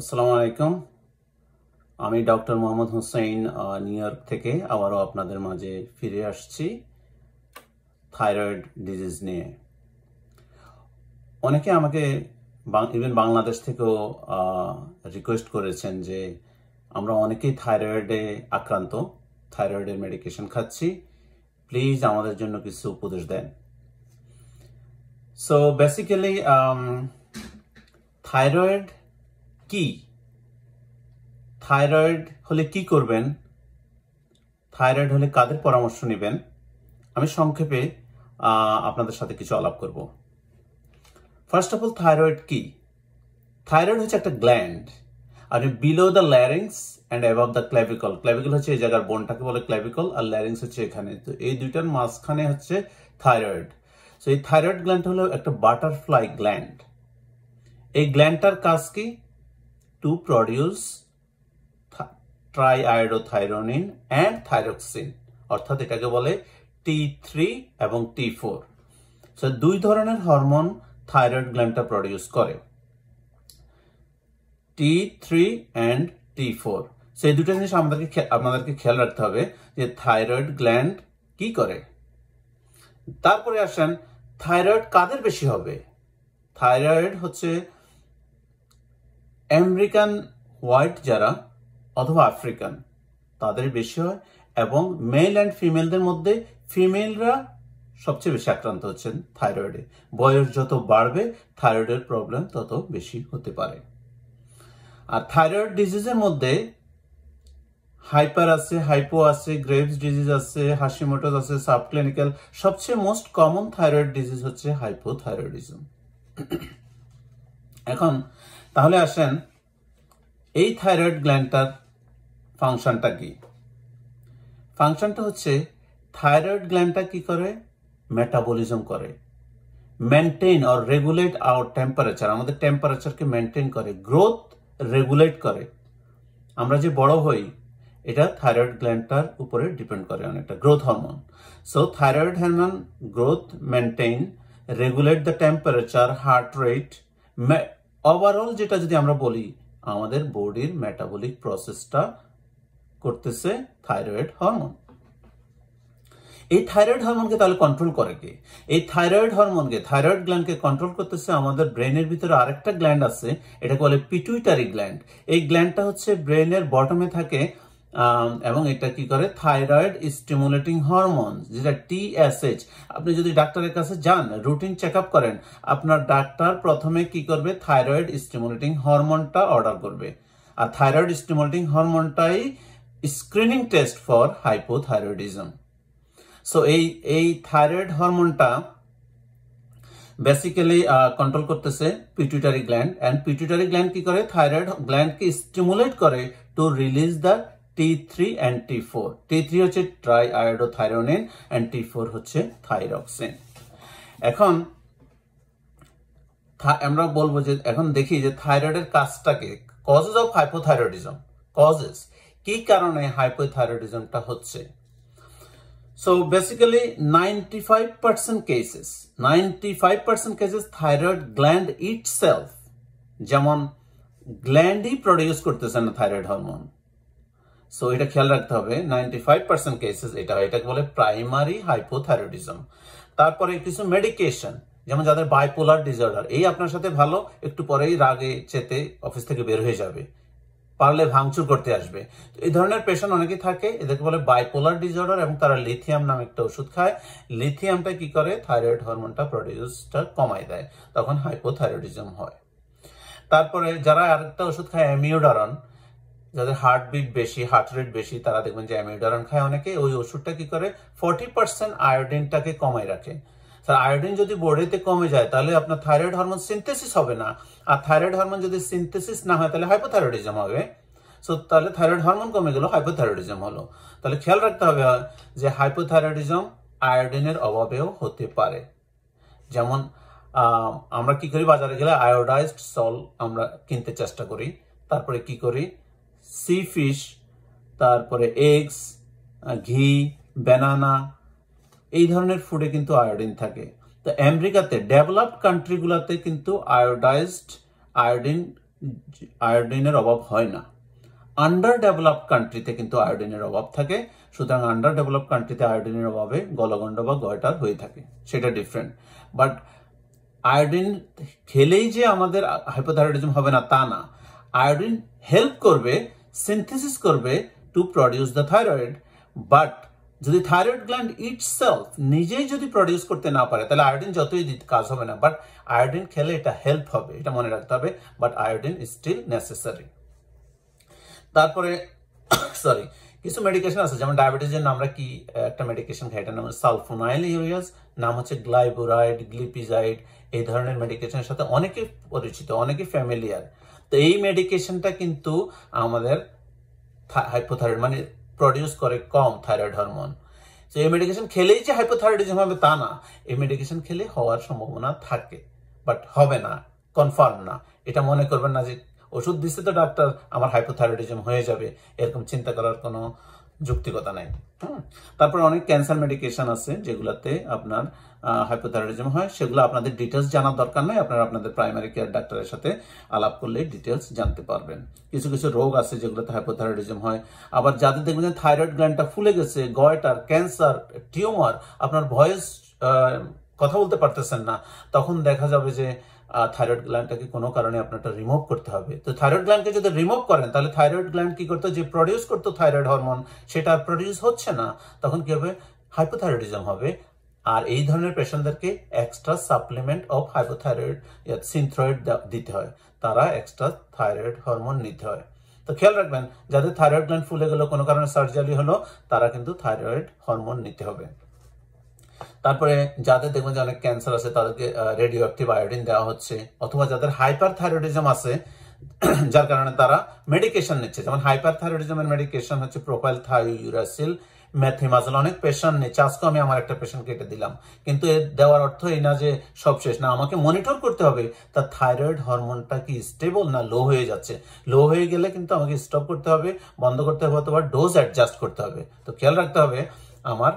আসসালামু আলাইকুম আমি doctor Mohammad Hossain New York থেকে আবারও আপনাদের মাঝে ফিরে আসছি থাইরয়েড ডিজিজ নিয়ে অনেকে আমাকে ইভেন বাংলাদেশ থেকেও রিকোয়েস্ট করেছেন যে আমরা অনেকেই থাইরয়েডে আক্রান্ত থাইরয়েডের মেডিকেশন খাচ্ছি প্লিজ আমাদের জন্য কিছু উপদেশ দেন সো বেসিক্যালি um, থাইরয়েড কি থাইরয়েড হলে কি করবেন থাইরয়েড হলে কাদের পরামর্শ নেবেন আমি সংক্ষেপে আপনাদের সাথে কিছু আলাপ করব ফার্স্ট অফ অল থাইরয়েড কি থাইরয়েড হচ্ছে একটা গ্ল্যান্ড আর below the larynx and above the clavicle clavicle হচ্ছে এই জায়গার বনটাকে বলে ক্ল্যাভিকল আর ল্যারিংস হচ্ছে এখানে তো এই দুইটার মাঝখানে হচ্ছে থাইরয়েড তো এই থাইরয়েড গ্ল্যান্ড হলো একটা বাটারফ্লাই গ্ল্যান্ড এই গ্ল্যান্ডটার কাজ কি to produce triiodothyronine and thyroxine অর্থাৎ এটাকে বলে টি থ্রি এবং টি ফোর সো দুই ধরনের হরমোন থাইরয়েড গ্ল্যান্ডটা প্রডিউস করে T three and T four সেই দুটো জিনিস আমাদেরকে আপনাদেরকে খেয়াল রাখতে হবে যে থাইরয়েড গ্ল্যান্ড কি করে তারপরে আসেন থাইরয়েড কাদের বেশি হবে থাইরয়েড হচ্ছে আমেরিকান হোয়াইট যারা অথবা আফ্রিকান তাদের বেশি হয় এবং মেল অ্যান্ড ফিমেলদের মধ্যে ফিমেলরা সবচেয়ে বেশি আক্রান্ত হচ্ছেন থাইরয়েডে বয়স যত বাড়বে থাইরয়েডের প্রবলেম তত বেশি হতে পারে আর থাইরয়েড ডিজিজের মধ্যে হাইপার আছে হাইপো আছে গ্রেভস ডিজিজ আছে হাসিমোটোস আছে সাবক্লিনিক্যাল সবচেয়ে মোস্ট কমন থাইরয়েড ডিজিজ হচ্ছে হাইপোথাইরয়েডিজম এখন তাহলে আসেন এই থাইরয়েড গ্ল্যান্ডটার ফাংশনটা কি ফাংশনটা হচ্ছে থাইরয়েড গ্ল্যান্ডটা কি করে মেটাবলিজম করে maintain or regulate our temperature আমাদের টেম্পারেচারকে মেনটেন করে গ্রোথ রেগুলেট করে আমরা যে বড় হই এটা থাইরয়েড গ্ল্যান্ডটার উপরে ডিপেন্ড করে অনেকটা growth hormone so thyroid hormone growth maintain regulate the temperature heart rate overall যেটা যদি আমরা বলি আমাদের বডির মেটাবলিক প্রসেসটা করতেছে থাইরয়েড হরমোন এই থাইরয়েড হরমোনকে তাহলে কন্ট্রোল করে কে এই থাইরয়েড হরমোনকে থাইরয়েড গ্ল্যান্ডকে কন্ট্রোল করতেছে আমাদের ব্রেনের ভিতরে আরেকটা গ্ল্যান্ড আছে এটা বলে পিটুইটারি গ্ল্যান্ড এই গ্ল্যান্ডটা হচ্ছে ব্রেনের বটমে থাকে এবং এটা কি করে থাইরয়েড স্টিমুলেটিং হরমোন যেটা টিএসএইচ আপনি যদি ডাক্তারের কাছে যান রুটিন চেক করেন আপনার ডাক্তার প্রথমে কি করবে থাইরয়েড স্টিমুলেটিং হরমোনটা অর্ডার করবে আর থাইরয়েড স্টিমুলেটিং হরমোনটাই screening test for hypothyroidism so এই এই থাইরয়েড হরমোনটা বেসিক্যালি কন্ট্রোল করতেছে pituitary gland and pituitary gland কি করে থাইরয়েড গ্ল্যান্ডকে স্টিমুলেট করে to release the T three and T four T three হচ্ছে triiodothyronine and T four হচ্ছে থাইরক্সিন এখন আমরা বলবো যে এখন দেখি যে থাইরয়েডের কাজটাকে কজেস অফ হাইপোথাইরয়েডিজম কজেস কি কারণে হাইপোথাইরয়েডিজমটা হচ্ছে so basically ninety five percent cases ninety five percent cases thyroid gland itself যেমন গ্ল্যান্ডই প্রডিউস করতেছে না থাইরয়েড হরমোন সো এটা খেয়াল রাখতে হবে নাইনটি ফাইভ পার্সেন্ট কেসেস এটা এটাকে বলে প্রাইমারি হাইপোথাইরয়েডিজম তারপরে কিছু মেডিকেশন যেমন যাদের বাইপোলার ডিসঅর্ডার এই আপনার সাথে ভালো একটু পরেই রাগে চেতে অফিস থেকে বের হয়ে যাবে পারলে ভাঙচুর করতে আসবে এই ধরনের পেশেন্ট অনেকেই থাকে এদেরকে বলে বাইপোলার ডিসঅর্ডার এবং তারা লিথিয়াম নামে একটা ওষুধ খায় লিথিয়ামটা কি করে থাইরয়েড হরমোনটা প্রডিউসটা কমাই দেয় তখন হাইপোথাইরয়েডিজম হয় তারপরে যারা আরেকটা ওষুধ খায় অ্যামিওডারন যাদের হার্টবিট বেশি হার্ট রেট বেশি তারা দেখবেন যে অ্যামিডারন খায় অনেকে ওই ওষুধটা কি করে ফর্টি পার্সেন্ট আয়োডিনটাকে কমায় রাখে স্যার আয়োডিন যদি বডিতে কমে যায় তাহলে আপনার থাইরয়েড হরমোন সিনথেসিস হবে না আর থাইরয়েড হরমোন যদি সিনথেসিস না হয় তাহলে হাইপোথাইরয়েডিজম হবে সো তাহলে থাইরয়েড হরমোন কমে গেল হাইপোথাইরয়েডিজম হলো তাহলে খেয়াল রাখতে হবে যে হাইপোথাইরয়েডিজম আয়োডিনের অভাবেও হতে পারে যেমন আমরা কি করি বাজারে গেলে আয়োডাইজড সল আমরা কিনতে চেষ্টা করি তারপরে কি করি সি ফিশ তারপরে এগস ঘি ব্যানানা এই ধরনের ফুডে কিন্তু আয়োডিন থাকে তো আমেরিকাতে ডেভেলপড কান্ট্রিগুলোতে কিন্তু আয়োডাইজড আয়োডিন আয়োডিনের অভাব হয় না আন্ডার ডেভেলপ কান্ট্রিতে কিন্তু আয়োডিনের অভাব থাকে সুতরাং আন্ডার ডেভেলপ কান্ট্রিতে আয়োডিনের অভাবে গলগণ্ড বা গয়টার হয়ে থাকে সেটা ডিফারেন্ট বাট আয়োডিন খেলেই যে আমাদের হাইপোথাইরয়েডিজম হবে না তা না আয়োডিন হেল্প করবে synthesis করবে to produce the thyroid but যদি থাইরয়েড গ্ল্যান্ড সেলফ নিজেই যদি প্রডিউস করতে না পারে তাহলে আয়োডিন যতই কাজ হবে না বাট আয়োডিন খেলে এটা হেল্প হবে এটা মনে রাখতে হবে but iodine is still necessary তারপরে সরি কিছু মেডিকেশন আছে যেমন ডায়াবেটিসের জন্য আমরা কি একটা মেডিকেশন খাই এটার নাম সালফোনাইল ইউরিয়াস নাম হচ্ছে গ্লাইবোরাইড গ্লিপিজাইড এই ধরনের মেডিকেশনের সাথে অনেকে পরিচিত অনেকে ফ্যামিলিয়ার তো এই মেডিকেশনটা কিন্তু আমাদের হাইপোথাইরয়েড মানে প্রডিউস করে কম থাইরয়েড হরমোন তো এই মেডিকেশন খেলেই যে হাইপোথাইরয়েডিজম হবে তা না এই মেডিকেশন খেলে হওয়ার সম্ভাবনা থাকে বাট হবে না কনফার্ম না এটা মনে করবেন না যে ওষুধ দিচ্ছে তো ডাক্তার আমার হাইপোথাইরয়েডিজম হয়ে যাবে এরকম চিন্তা করার কোনো যুক্তিকতা নাই হ্যাঁ অনেক ক্যান্সার মেডিকেশন আছে যেগুলাতে আপনার হাইপোথাইরয়েডিজম হয় সেগুলো আপনাদের ডিটেলস জানার দরকার নেই আপনারা আপনাদের প্রাইমারি কেয়ার ডাক্তারের সাথে আলাপ করলে ডিটেলস জানতে পারবেন কিছু কিছু রোগ আছে যেগুলোতে হাইপোথাইরয়েডিজম হয় আবার যাদের দেখবেন থাইরয়েড গ্ল্যান্ডটা ফুলে গেছে গয়টার ক্যান্সার টিউমার আপনার ভয়েস কথা বলতে পারতেছেন না তখন দেখা যাবে যে থাইরয়েড গ্ল্যান্ডটাকে কোনো কারণে আপনারটা রিমুভ করতে হবে তো থাইরয়েড গ্ল্যান্ডকে যদি রিমুভ করেন তাহলে থাইরয়েড গ্ল্যান্ড কি করতো যে প্রডিউস করতো থাইরয়েড হরমোন সেটা আর প্রডিউস হচ্ছে না তখন কি হবে হাইপোথাইরয়েডিজম হবে আর এই ধরনের পেশেন্টদেরকে extra supplement of hypothyroid Synthroid দিতে হয় তারা এক্সট্রা থাইরয়েড হরমোন নিতে হয় তো খেয়াল রাখবেন যাদের থাইরয়েড গ্ল্যান্ড ফুলে গেল কোনো কারণে সার্জারি হলো তারা কিন্তু থাইরয়েড হরমোন নিতে হবে তারপরে যাদের দেখবেন যে অনেক ক্যান্সার আছে তাদেরকে রেডিও অ্যাক্টিভ আয়োডিন দেওয়া হচ্ছে অথবা যাদের হাইপার থাইরয়েডিজম আছে যার কারণে তারা মেডিকেশন নিচ্ছে যেমন হাইপার থাইরয়েডিজমের মেডিকেশন হচ্ছে প্রোফাইল ইউরাসিল ম্যাথেমাজল অনেক পেশেন্ট নিচ্ছে আজকে আমি আমার একটা পেশেন্ট কেটে দিলাম কিন্তু এর দেওয়ার অর্থ এই না যে সব শেষ না আমাকে মনিটর করতে হবে তার থাইরয়েড হরমোনটা কি স্টেবল না লো হয়ে যাচ্ছে লো হয়ে গেলে কিন্তু আমাকে স্টপ করতে হবে বন্ধ করতে হবে অথবা ডোজ অ্যাডজাস্ট করতে হবে তো খেয়াল রাখতে হবে আমার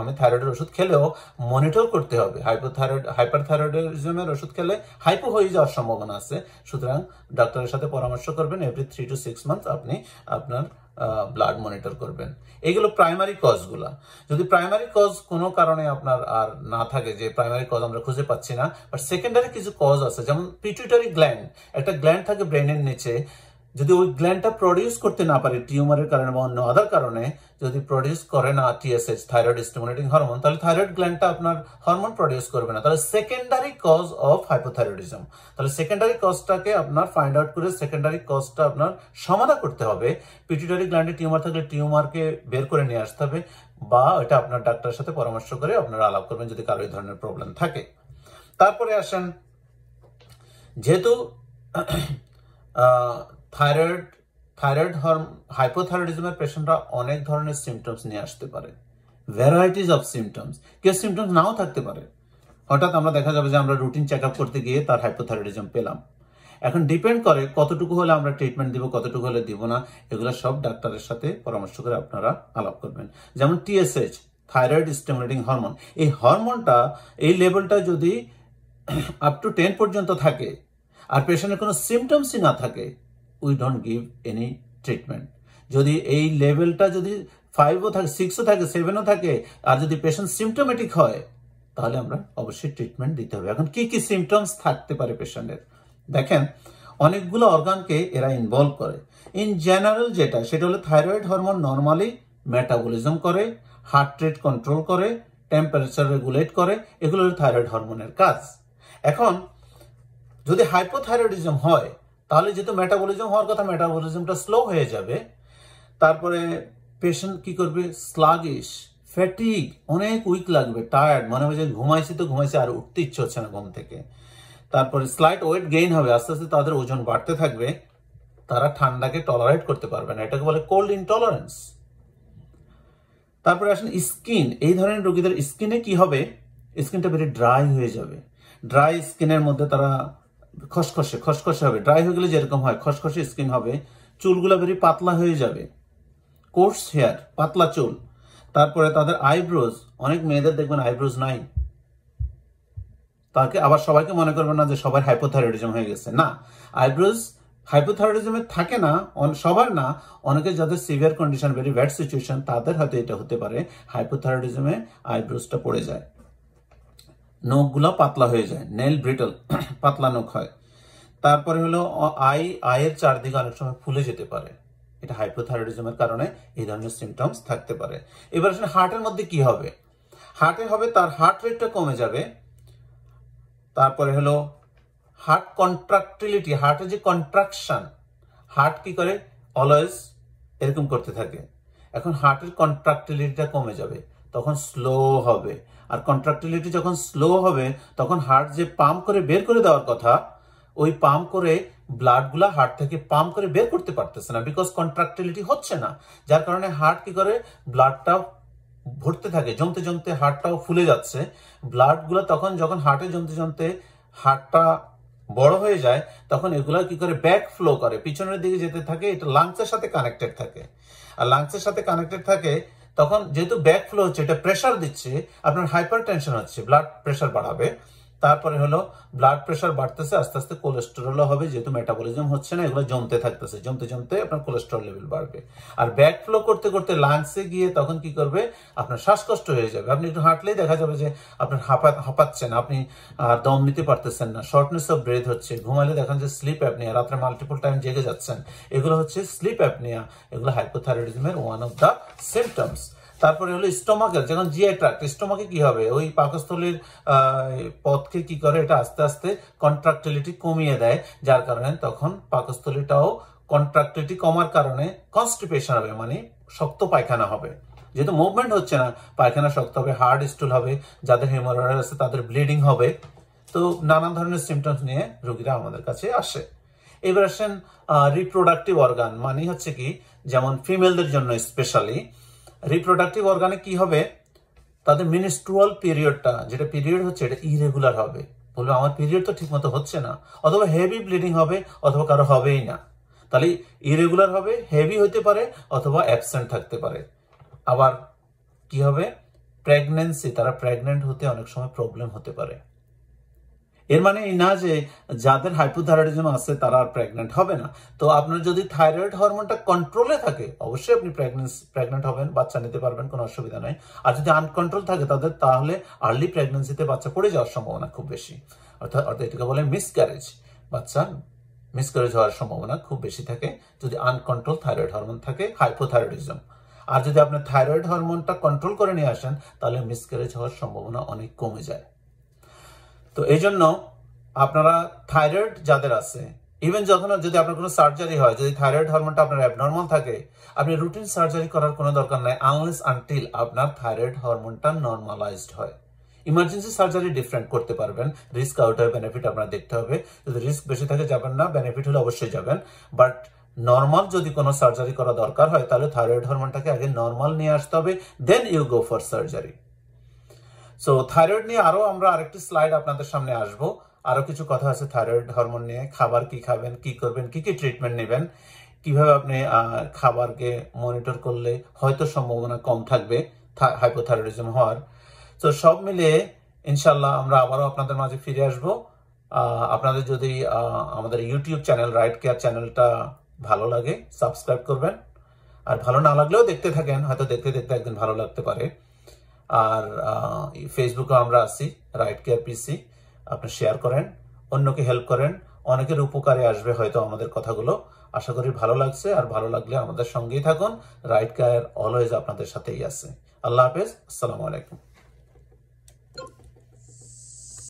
আমি থাইরয়েডের ওষুধ খেলেও মনিটর করতে হবে হাইপোথাইরয়েড হাইপারথাইরয়েডিজমের ওষুধ খেলে হাইপো হয়ে যাওয়ার সম্ভাবনা আছে সুতরাং ডাক্তারের সাথে পরামর্শ করবেন every three to six month আপনি আপনার ব্লাড মনিটর করবেন এইগুলো প্রাইমারি কজগুলো যদি প্রাইমারি কজ কোনো কারণে আপনার আর না থাকে যে প্রাইমারি কজ আমরা খুঁজে পাচ্ছি না বাট সেকেন্ডারি কিছু কজ আছে যেমন পিটুইটারি গ্ল্যান্ড একটা গ্ল্যান্ড থাকে ব্রেনের নিচে যদি ওই গ্ল্যান্ডটা প্রডিউস করতে না পারে টিউমারের কারণে বা অন্য আদার কারণে যদি প্রডিউস করে না টিএসএস থাইরয়েড স্টিমুলেটিং হরমোন তাহলে থাইরয়েড গ্ল্যান্ডটা আপনার হরমোন প্রডিউস করবে না তাহলে সেকেন্ডারি কজ অফ হাইপোথাইরয়েডিজম তাহলে সেকেন্ডারি কজটাকে আপনার ফাইন্ড আউট করে সেকেন্ডারি কজটা আপনার সমাধা করতে হবে পিটিটারি গ্ল্যান্ডে টিউমার থাকলে টিউমারকে বের করে নিয়ে আসতে হবে বা এটা আপনার ডাক্তারের সাথে পরামর্শ করে আপনারা আলাপ করবেন যদি কারো এই ধরনের প্রবলেম থাকে তারপরে আসেন যেহেতু থাইরয়েড থাইরয়েড হরম হাইপোথাইরয়েডিজমের পেশেন্টরা অনেক ধরনের সিমটমস নিয়ে আসতে পারে ভ্যারাইটিস অফ সিমটমস কেউ সিমটমস নাও থাকতে পারে হঠাৎ আমরা দেখা যাবে যে আমরা রুটিন চেক আপ করতে গিয়ে তার হাইপোথাইরয়েডিজম পেলাম এখন ডিপেন্ড করে কতটুকু হলে আমরা ট্রিটমেন্ট দিব কতটুকু হলে দিব না এগুলো সব ডাক্তারের সাথে পরামর্শ করে আপনারা আলাপ করবেন যেমন টিএসএইচ থাইরয়েড স্টিমুলেটিং হরমোন এই হরমোনটা এই লেভেলটা যদি আপ টু টেন পর্যন্ত থাকে আর পেশেন্টের কোনো সিমটমসই না থাকে we don't give any treatment যদি এই লেভেলটা যদি ফাইভও থাকে সিক্সও থাকে সেভেনও থাকে আর যদি পেশেন্ট সিমটোমেটিক হয় তাহলে আমরা অবশ্যই ট্রিটমেন্ট দিতে হবে এখন কি কি সিমটমস থাকতে পারে পেশেন্টের দেখেন অনেকগুলো অর্গানকে এরা ইনভলভ করে ইন জেনারেল যেটা সেটা হলো থাইরয়েড হরমোন নর্মালি মেটাবলিজম করে হার্ট রেট কন্ট্রোল করে টেম্পারেচার রেগুলেট করে এগুলো থাইরয়েড হরমোনের কাজ এখন যদি হাইপোথাইরয়েডিজম হয় তাহলে যেহেতু মেটাবলিজম হওয়ার কথা মেটাবলিজমটা স্লো হয়ে যাবে তারপরে পেশেন্ট কি করবে স্লাগিশ ফ্যাটিক অনেক উইক লাগবে টায়ার্ড মনে হবে যে ঘুমাইছি তো ঘুমাইছি আর উঠতে ইচ্ছে হচ্ছে না ঘুম থেকে তারপরে স্লাইট ওয়েট গেইন হবে আস্তে আস্তে তাদের ওজন বাড়তে থাকবে তারা ঠান্ডাকে টলারেট করতে পারবে না এটাকে বলে কোল্ড ইনটলারেন্স তারপরে আসেন স্কিন এই ধরনের রোগীদের স্কিনে কি হবে স্কিনটা ভেরি ড্রাই হয়ে যাবে ড্রাই স্কিনের মধ্যে তারা খসখসে খসখসে হবে ড্রাই হয়ে গেলে যেরকম হয় খসখসে স্কিন হবে চুলগুলো বেরিয়ে পাতলা হয়ে যাবে কোর্স হেয়ার পাতলা চুল তারপরে তাদের আইব্রোজ অনেক মেয়েদের দেখবেন আইব্রোজ নাই তাকে আবার সবাইকে মনে করবেন না যে সবার হাইপোথাইরয়েডিজম হয়ে গেছে না আইব্রোজ হাইপোথাইরয়েডিজমে থাকে না সবার না অনেকে যাদের severe condition very bad situation তাদের হয়তো এটা হতে পারে হাইপোথাইরয়েডিজমে আইব্রোজটা পড়ে যায় নখগুলো পাতলা হয়ে যায় নেল ব্রিটল পাতলা নখ হয় তারপরে হলো আই আয়ের চারদিকে অনেক সময় ফুলে যেতে পারে এটা হাইপোথাইরয়েডিজমের কারণে এই ধরনের সিমটমস থাকতে পারে এবার আসলে হার্টের মধ্যে কি হবে হার্টে হবে তার হার্ট রেটটা কমে যাবে তারপরে হলো হার্ট কন্ট্রাক্টিলিটি হার্টের যে কন্ট্রাকশন হার্ট কি করে অলওয়েজ এরকম করতে থাকে এখন হার্টের কন্ট্রাক্টিলিটিটা কমে যাবে তখন স্লো হবে আর কন্ট্রাক্টিলিটি যখন স্লো হবে তখন হার্ট যে পাম্প করে বের করে দেওয়ার কথা ওই পাম্প করে ব্লাডগুলা হার্ট থেকে পাম্প করে বের করতে পারতেছে না বিকজ কন্ট্রাক্টিলিটি হচ্ছে না যার কারণে হার্ট কি করে ব্লাডটা ভরতে থাকে জমতে জমতে হার্টটাও ফুলে যাচ্ছে ব্লাডগুলো তখন যখন হার্টে জমতে জমতে হার্টটা বড় হয়ে যায় তখন এগুলো কি করে ব্যাক ফ্লো করে পিছনের দিকে যেতে থাকে এটা লাংসের সাথে কানেক্টেড থাকে আর লাংসের সাথে কানেক্টেড থাকে তখন যেহেতু ব্যাক ফ্লো হচ্ছে এটা প্রেশার দিচ্ছে আপনার হাইপার টেনশন হচ্ছে ব্লাড প্রেশার বাড়াবে তারপরে হলো ব্লাড প্রেশার বাড়তেছে আস্তে আস্তে কোলেস্টেরলও হবে যেহেতু মেটাবলিজম হচ্ছে না এগুলো জমতে থাকতেছে জমতে জমতে আপনার কোলেস্টেরল লেভেল বাড়বে আর ব্যাক ফ্লো করতে করতে লাংসে গিয়ে তখন কি করবে আপনার শ্বাসকষ্ট হয়ে যাবে আপনি একটু হাঁটলেই দেখা যাবে যে আপনার হাঁপা হাঁপাচ্ছেন আপনি আর দম নিতে পারতেছেন না শর্টনেস অফ ব্রেথ হচ্ছে ঘুমালে দেখেন যে স্লিপ অ্যাপনিয়া রাত্রে মাল্টিপল টাইম জেগে যাচ্ছেন এগুলো হচ্ছে স্লিপ অ্যাপনিয়া এগুলো হাইপোথাইরয়েডিজমের ওয়ান অফ দ্য সিমটমস তারপরে হলো স্টোমাকেল যেমন জিআই ট্রাক্ট স্টোমাকে কি হবে ওই পাকস্থলীর পথকে কি করে এটা আস্তে আস্তে কন্ট্রাক্টিলিটি কমিয়ে দেয় যার কারণে তখন পাকস্থলীটাও কন্ট্রাক্টিলিটি কমার কারণে কনস্টিপেশন হবে মানে শক্ত পায়খানা হবে যেহেতু মুভমেন্ট হচ্ছে না পায়খানা শক্ত হবে হার্ড স্টুল হবে যাদের হিমোরয়েড আছে তাদের ব্লিডিং হবে তো নানা ধরনের সিমটমস নিয়ে রোগীরা আমাদের কাছে আসে এবার আসেন রিপ্রোডাক্টিভ অর্গান মানে হচ্ছে কি যেমন ফিমেলদের জন্য স্পেশালি রিপ্রোডাক্টিভ অর্গানে কি হবে তাদের মিনিস্ট্রুয়াল পিরিয়ডটা যেটা পিরিয়ড হচ্ছে এটা ইরেগুলার হবে বলবে আমার পিরিয়ড তো ঠিকমতো হচ্ছে না অথবা হেভি ব্লিডিং হবে অথবা কারো হবেই না তাহলে ইরেগুলার হবে হেভি হতে পারে অথবা অ্যাবসেন্ট থাকতে পারে আবার কি হবে প্রেগনেন্সি তারা প্রেগনেন্ট হতে অনেক সময় প্রবলেম হতে পারে এর মানে এই না যে যাদের হাইপোথাইরয়েডিজম আছে তারা আর প্রেগনেন্ট হবে না তো আপনার যদি থাইরয়েড হরমোনটা কন্ট্রোলে থাকে অবশ্যই আপনি প্রেগনেন্স প্রেগনেন্ট হবেন বাচ্চা নিতে পারবেন কোনো অসুবিধা নাই আর যদি আনকন্ট্রোল থাকে তাদের তাহলে আর্লি প্রেগনেন্সিতে বাচ্চা পড়ে যাওয়ার সম্ভাবনা খুব বেশি অর্থাৎ অর্থাৎ এটাকে বলে মিসক্যারেজ বাচ্চা মিসক্যারেজ হওয়ার সম্ভাবনা খুব বেশি থাকে যদি আনকন্ট্রোল থাইরয়েড হরমোন থাকে হাইপোথাইরয়েডিজম আর যদি আপনি থাইরয়েড হরমোনটা কন্ট্রোল করে নিয়ে আসেন তাহলে মিসক্যারেজ হওয়ার সম্ভাবনা অনেক কমে যায় তো এই জন্য আপনারা থাইরয়েড যাদের আছে ইভেন যখন যদি আপনার কোনো সার্জারি হয় যদি থাইরয়েড হরমোনটা আপনার অ্যাবনর্মাল থাকে আপনি রুটিন সার্জারি করার কোনো দরকার নাই আনলেস আনটিল আপনার থাইরয়েড হরমোনটা নর্মালাইজড হয় ইমার্জেন্সি সার্জারি ডিফারেন্ট করতে পারবেন রিস্ক আউট হয় বেনিফিট আপনার দেখতে হবে যদি রিস্ক বেশি থাকে যাবেন না বেনিফিট হলে অবশ্যই যাবেন বাট নর্মাল যদি কোনো সার্জারি করা দরকার হয় তাহলে থাইরয়েড হরমোনটাকে আগে নর্মাল নিয়ে আসতে হবে then you go for surgery so thyroid নিয়ে আরো আমরা আরেকটি স্লাইড আপনাদের সামনে আসব আরো কিছু কথা আছে থাইরয়েড হরমোন নিয়ে খাবার কি খাবেন কি করবেন কি কি ট্রিটমেন্ট নেবেন কিভাবে আপনি খাবারকে মনিটর করলে হয়তো সম্ভাবনা কম থাকবে হাইপোথাইরয়েডিজম হওয়ার তো সব মিলে ইনশাল্লাহ আমরা আবারও আপনাদের মাঝে ফিরে আসব আপনাদের যদি আমাদের ইউটিউব চ্যানেল রাইট কেয়ার চ্যানেলটা ভালো লাগে সাবস্ক্রাইব করবেন আর ভালো না লাগলেও দেখতে থাকেন হয়তো দেখতে দেখতে একদিন ভালো লাগতে পারে আর ফেসবুকে আমরা আছি রাইট কেয়ার পিসি আপনি শেয়ার করেন অন্যকে হেল্প করেন অনেকের উপকারে আসবে হয়তো আমাদের কথাগুলো আশা করি ভালো লাগছে আর ভালো লাগলে আমাদের সঙ্গেই থাকুন রাইট কেয়ার অলওয়েজ আপনাদের সাথেই আছে আল্লাহ হাফেজ আসসালামু আলাইকুম